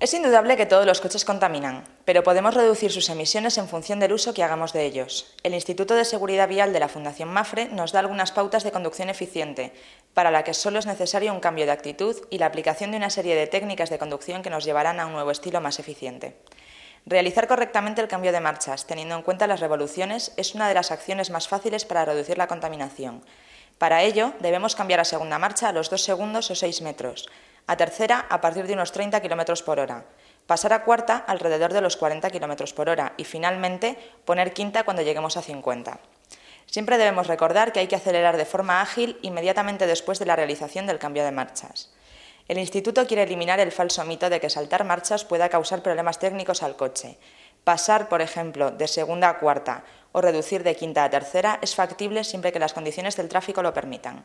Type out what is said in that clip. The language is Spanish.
Es indudable que todos los coches contaminan, pero podemos reducir sus emisiones en función del uso que hagamos de ellos. El Instituto de Seguridad Vial de la Fundación MAFRE nos da algunas pautas de conducción eficiente, para la que solo es necesario un cambio de actitud y la aplicación de una serie de técnicas de conducción que nos llevarán a un nuevo estilo más eficiente. Realizar correctamente el cambio de marchas, teniendo en cuenta las revoluciones, es una de las acciones más fáciles para reducir la contaminación. Para ello, debemos cambiar a segunda marcha a los 2 segundos o 6 metros, a tercera a partir de unos 30 km por hora, pasar a cuarta alrededor de los 40 km por hora y finalmente poner quinta cuando lleguemos a 50. Siempre debemos recordar que hay que acelerar de forma ágil inmediatamente después de la realización del cambio de marchas. El Instituto quiere eliminar el falso mito de que saltar marchas pueda causar problemas técnicos al coche. Pasar, por ejemplo, de segunda a cuarta o reducir de quinta a tercera es factible siempre que las condiciones del tráfico lo permitan.